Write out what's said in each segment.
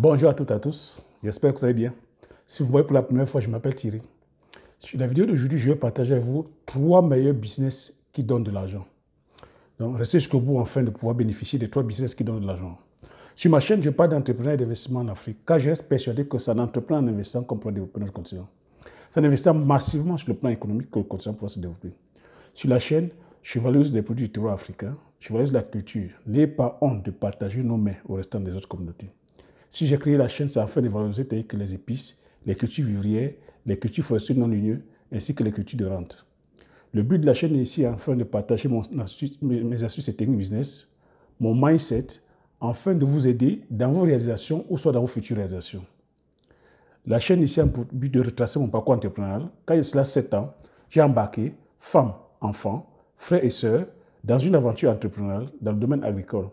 Bonjour à toutes et à tous, j'espère que vous allez bien. Si vous voyez pour la première fois, je m'appelle Thierry. Sur la vidéo d'aujourd'hui, je vais partager avec vous trois meilleurs business qui donnent de l'argent. Donc, restez jusqu'au bout afin de pouvoir bénéficier des trois business qui donnent de l'argent. Sur ma chaîne, je parle d'entrepreneurs et d'investissement en Afrique, car je reste persuadé que c'est un entrepreneur en investissant qu'on peut développer notre continent. C'est en investissant massivement sur le plan économique que le continent pourra se développer. Sur la chaîne, je valorise les produits du terroir africain, je valorise la culture. N'ayez pas honte de partager nos mains au restant des autres communautés. Si j'ai créé la chaîne, c'est afin de valoriser que les épices, les cultures vivrières, les cultures forestières non lignées, ainsi que les cultures de rente. Le but de la chaîne est ici enfin de partager mon mes astuces et techniques business, mon mindset, afin de vous aider dans vos réalisations ou soit dans vos futures réalisations. La chaîne ici a pour but de retracer mon parcours entrepreneurial. Quand il y cela 7 ans, j'ai embarqué femmes, enfants, frères et sœurs dans une aventure entrepreneuriale dans le domaine agricole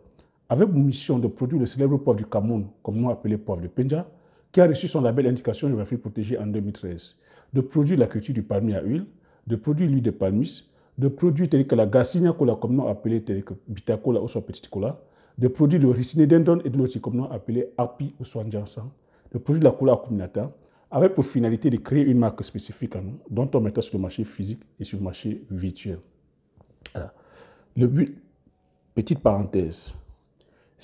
avec pour mission de produire le célèbre poivre du Cameroun, communément appelé poivre de Penja, qui a reçu son label Indication géographique protégée en 2013, de produire la culture du palmier à huile, de produire l'huile de palmis, de produire que la Garcinia cola, communément appelée tels que Bitacola ou soit Petite Cola, de produire le riciné d'endon et de l'autre communément appelé Api ou soit Njansan, de produire la Cola Acuminata, avec pour finalité de créer une marque spécifique à nous, dont on mettra sur le marché physique et sur le marché virtuel. Le but, petite parenthèse,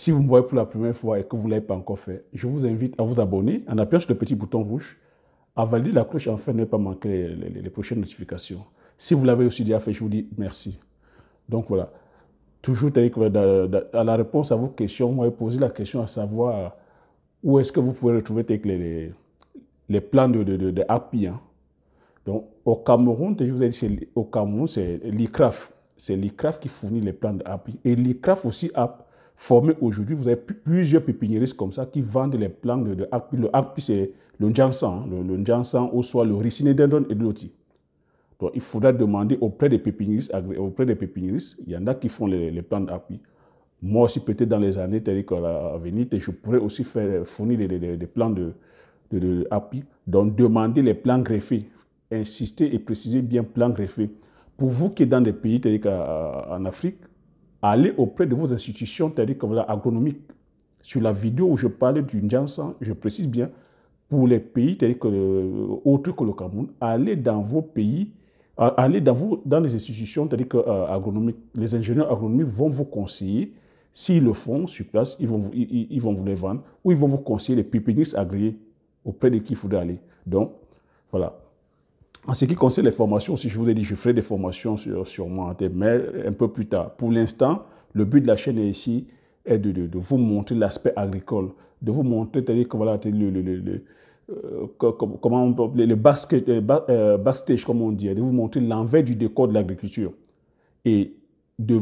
si vous me voyez pour la première fois et que vous ne l'avez pas encore fait, je vous invite à vous abonner en appuyant sur le petit bouton rouge, à valider la cloche afin de ne pas manquer les, prochaines notifications. Si vous l'avez aussi déjà fait, je vous dis merci. Donc voilà. Toujours euh, à la réponse à vos questions, vous m'avez posé la question à savoir où est-ce que vous pouvez retrouver les, les plans de, de, de, hein. Donc, au Cameroun, je vous ai dit, au Cameroun, c'est l'ICRAF. C'est l'ICRAF qui fournit les plans de Happy. Et l'ICRAF aussi a formé aujourd'hui. Vous avez plusieurs pépiniéristes comme ça qui vendent les plantes de, de Le Akpi, c'est le Njansan, le, ou soit le Ricinédendron et l'Oti. Donc, il faudra demander auprès des pépiniéristes, auprès des pépiniéristes, il y en a qui font les, les plantes d'Akpi. Moi aussi, peut-être dans les années à venir, je pourrais aussi faire, fournir des, des, plans de, de, Donc, demander les plans greffés. Insister et préciser bien plans greffés. Pour vous qui êtes dans des pays en Afrique, allez auprès de vos institutions, telles que l'agronomie. Sur la vidéo où je parlais du Njansan, je précise bien, pour les pays tels que autres que le Cameroun, allez dans vos pays, allez dans, vos, dans les institutions telles que euh, Les ingénieurs agronomiques vont vous conseiller, s'ils le font sur place, ils vont, vous, ils, vont vous les vendre, ou ils vont vous conseiller les pépinistes agréés auprès de qui il faudra aller. Donc, voilà. En ce qui concerne les formations, si je vous ai dit, je ferai des formations sur, sûrement, mais un peu plus tard. Pour l'instant, le but de la chaîne est ici est de, vous montrer l'aspect agricole, de vous montrer, c'est-à-dire que voilà, le, le, le, euh, comment le basket, euh, euh, comme on dit, de vous montrer l'envers du décor de l'agriculture et de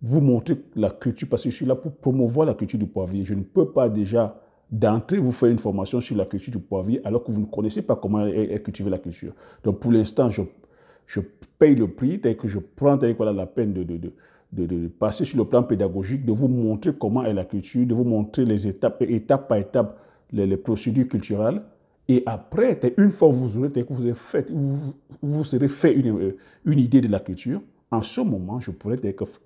vous montrer la culture, parce que je suis là pour promouvoir la culture du poivrier. Je ne peux pas déjà d'entrée, vous faire une formation sur la culture du poivrier alors que vous ne connaissez pas comment est, cultivée cultiver la culture. Donc, pour l'instant, je, je, paye le prix, dès que je prends voilà, la peine de, de, de de, passer sur le plan pédagogique, de vous montrer comment est la culture, de vous montrer les étapes, étape par étape, les, les procédures culturelles. Et après, une fois que vous aurez, vous, avez fait, vous, vous serez fait une, euh, une, idée de la culture, en ce moment, je pourrais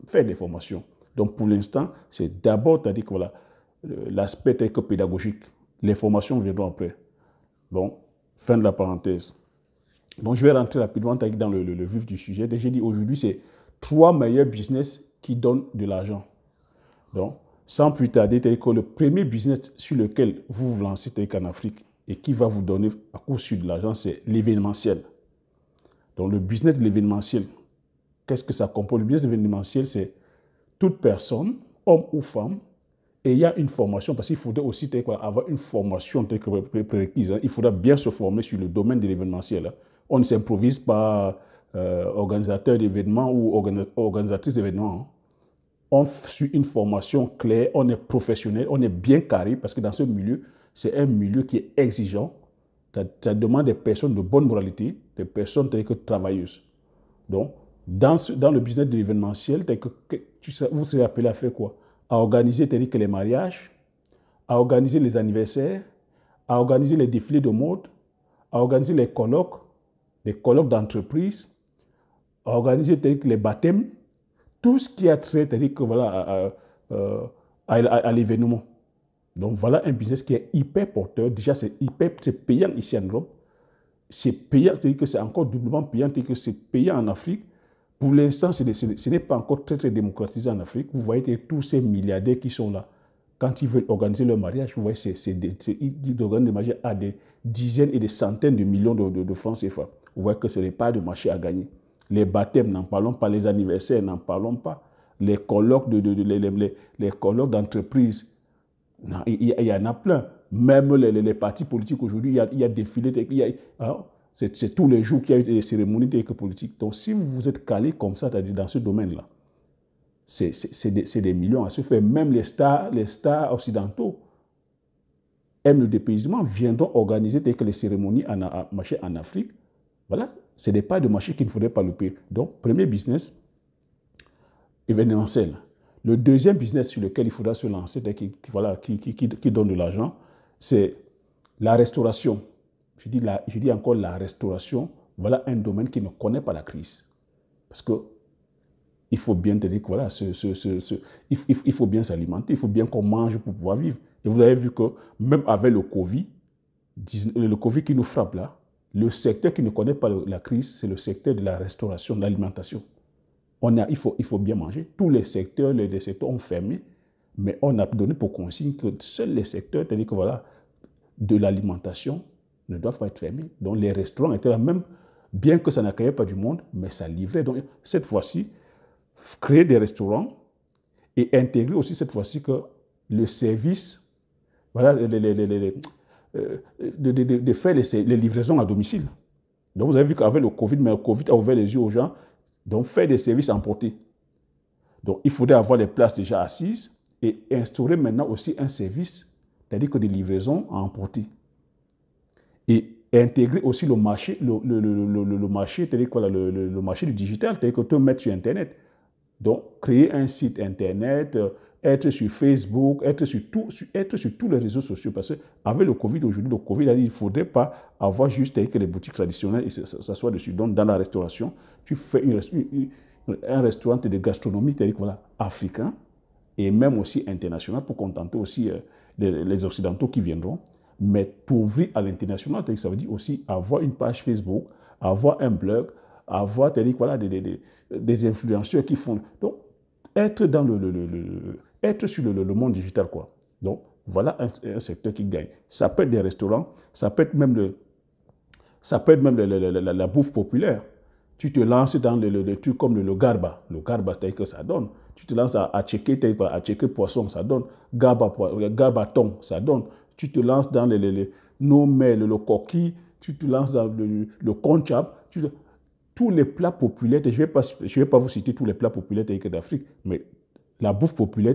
faire des formations. Donc, pour l'instant, c'est d'abord, à dire que voilà, l'aspect pédagogique. Les formations viendront après. Bon, fin de la parenthèse. Donc, je vais rentrer rapidement dans le, vif du sujet. J'ai dit aujourd'hui, c'est trois meilleurs business qui donnent de l'argent. Donc, sans plus tarder, que le premier business sur lequel vous vous lancez en Afrique et qui va vous donner à coup sûr de l'argent, c'est l'événementiel. Donc, le business de l'événementiel, qu'est-ce que ça compose Le business de l'événementiel, c'est toute personne, homme ou femme, et il y a une formation, parce qu'il faudrait aussi avoir une formation prérequise. Hein. Il faudra bien se former sur le domaine de l'événementiel. Hein. On ne s'improvise pas euh, organisateur d'événements ou organisatrice d'événements. Hein. On suit une formation claire, on est professionnel, on est bien carré, parce que dans ce milieu, c'est un milieu qui est exigeant. Ça, demande des personnes de bonne moralité, des personnes que, travailleuses. Donc, dans, dans le business de l'événementiel, tu sais, vous serez appelé à faire quoi à organiser tels que les mariages, à organiser les anniversaires, à organiser les défilés de mode, à organiser les colloques, les colloques d'entreprise, à organiser que les baptêmes, tout ce qui a trait que, voilà, euh, à, l'événement. Donc voilà un business qui est hyper porteur. Déjà, c'est hyper, c'est payant ici en Europe. C'est payant, cest que c'est encore doublement payant, que c'est payant en Afrique. Pour l'instant, ce n'est pas encore très, démocratisé en Afrique. Vous voyez tous ces milliardaires qui sont là. Quand ils veulent organiser leur mariage, vous voyez, ils organisent des mariages à des dizaines et des centaines de millions de, francs CFA. Vous voyez que ce n'est pas de marché à gagner. Les baptêmes, n'en parlons pas. Les anniversaires, n'en parlons pas. Les colloques de, les, d'entreprise, il y, en a plein. Même les, partis politiques aujourd'hui, il y a, des filets hein, c'est tous les jours qu'il y a eu des cérémonies que politique. Donc, si vous êtes calé comme ça, c'est-à-dire dans ce domaine-là, c'est des, millions à se faire. Même les stars, les stars occidentaux aiment le dépaysement, viendront organiser des les cérémonies en, en Afrique. Voilà, c'est pas de marché qu'il ne faudrait pas louper. Donc, premier business, événementiel. Le deuxième business sur lequel il faudra se lancer, voilà, qui donne de l'argent, c'est la restauration je dis, la, je dis encore la restauration, voilà un domaine qui ne connaît pas la crise. Parce que il faut bien dire que voilà, ce, ce, ce, il, il, faut bien s'alimenter, il faut bien qu'on mange pour pouvoir vivre. Et vous avez vu que même avec le Covid, le Covid qui nous frappe là, le secteur qui ne connaît pas la crise, c'est le secteur de la restauration, de l'alimentation. On a, il, faut, il faut bien manger. Tous les secteurs, les, secteurs ont fermé, mais on a donné pour consigne que seuls les secteurs, cest que voilà, de l'alimentation, ne doivent pas être fermés. Donc les restaurants étaient là même, bien que ça n'accueillait pas du monde, mais ça livrait. Donc cette fois-ci, créer des restaurants et intégrer aussi cette fois-ci que le service, voilà, les, euh, de, faire les, livraisons à domicile. Donc vous avez vu qu'avec le Covid, mais le Covid a ouvert les yeux aux gens, donc faire des services emportés. Donc il faudrait avoir les places déjà assises et instaurer maintenant aussi un service, c'est-à-dire que des livraisons à emporter et intégrer aussi le marché, le, le, le, le marché, quoi, le, marché du digital, c'est-à-dire que te mettre sur Internet. Donc, créer un site Internet, euh, être sur Facebook, être sur, tout, être sur tous les réseaux sociaux. Parce qu'avec le Covid aujourd'hui, le Covid, il ne faudrait pas avoir juste avec les boutiques traditionnelles et soit dessus. Donc, dans la restauration, tu fais une, un restaurant de gastronomie, cest africain et même aussi international pour contenter aussi euh, les Occidentaux qui viendront mais t'ouvrir à l'international, ça veut dire aussi avoir une page Facebook, avoir un blog, avoir voilà, des, des, des, influenceurs qui font. Donc, être, dans le, le, le, être sur le, monde digital, quoi. Donc, voilà un, secteur qui gagne. Ça peut être des restaurants, ça peut être même, le, ça peut être même la, la bouffe populaire tu te lances dans le, le, truc comme le, garba. Le garba, c'est que ça donne. Tu te lances à, à checker, à checker poisson, ça donne. Garba, garba ça donne tu te lances dans les, les, nomel, le coquille, tu te lances dans le, le tous les plats populaires, je ne vais, pas, vous citer tous les plats populaires d'Afrique, mais la bouffe populaire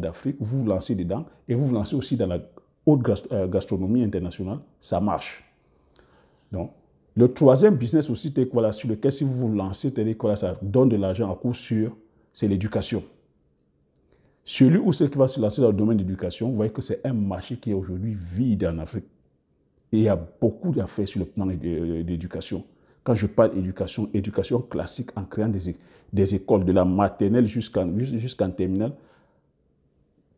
d'Afrique, vous vous lancez dedans et vous vous lancez aussi dans la haute euh, gastronomie internationale, ça marche. Donc, le troisième business aussi, sur lequel si vous vous lancez, ça donne de l'argent à coup sûr, c'est l'éducation. Celui ou celle qui va se lancer dans le domaine de l'éducation, vous voyez que c'est un marché qui est aujourd'hui vide en Afrique. Et il y a beaucoup d'affaires sur le plan de l'éducation. Quand je parle d'éducation, éducation classique en créant des, écoles, de la maternelle jusqu'en terminale,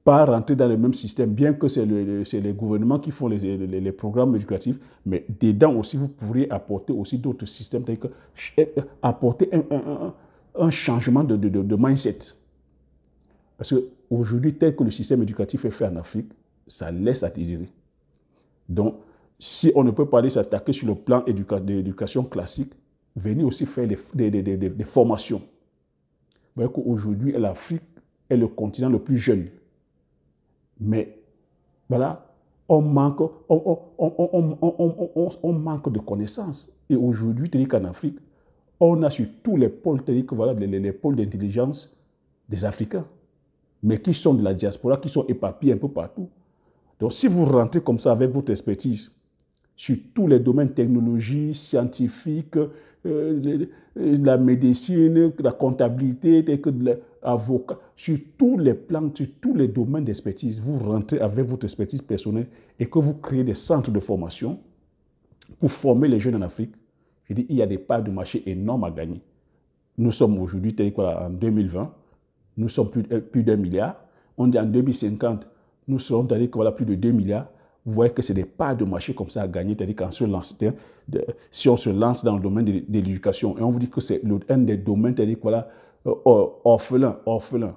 pas rentrer dans le même système, bien que c'est le, les gouvernements qui font les, programmes éducatifs, mais dedans aussi, vous pourriez apporter aussi d'autres systèmes, que, euh, euh, apporter un, un, changement de, de mindset. Parce que aujourd'hui, tel que le système éducatif est fait en Afrique, ça laisse à désirer. Donc, si on ne peut pas aller s'attaquer sur le plan de l'éducation classique, venez aussi faire des, formations. Vous voyez qu'aujourd'hui, l'Afrique est le continent le plus jeune. Mais voilà, on manque, on, manque de connaissances. Et aujourd'hui, qu'en Afrique, on a sur tous les pôles, voilà, les, les pôles d'intelligence des Africains mais qui sont de la diaspora, qui sont éparpillés un peu partout. Donc, si vous rentrez comme ça avec votre expertise sur tous les domaines technologiques, scientifiques, euh, euh, la médecine, la comptabilité, l'avocat, sur tous les plans, sur tous les domaines d'expertise, vous rentrez avec votre expertise personnelle et que vous créez des centres de formation pour former les jeunes en Afrique. Je dis, il y a des parts de marché énormes à gagner. Nous sommes aujourd'hui, en 2020, nous sommes plus, euh, plus d'un milliard. On dit en 2050, nous serons, plus de 2 milliards. Vous voyez que ce n'est pas de marché comme ça à gagner, c'est-à-dire se lance, si on se lance dans le domaine de, l'éducation, et on vous dit que c'est un des domaines, c'est-à-dire euh,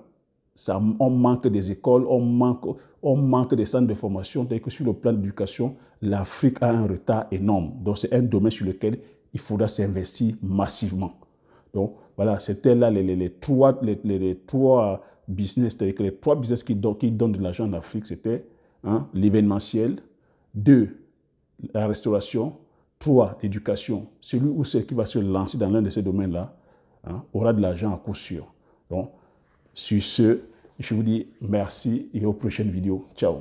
Ça, on manque des écoles, on manque, on manque des centres de formation, cest que sur le plan de l'éducation, l'Afrique a un retard énorme. Donc c'est un domaine sur lequel il faudra s'investir massivement. Donc, voilà, c'était là les, les trois, business, c'est-à-dire que les trois business qui, donnent, de l'argent en Afrique, c'était hein, l'événementiel, deux, la restauration, trois, l'éducation. Celui ou celle qui va se lancer dans l'un de ces domaines-là hein, aura de l'argent à coup sûr. Donc, sur ce, je vous dis merci et aux prochaines vidéos. Ciao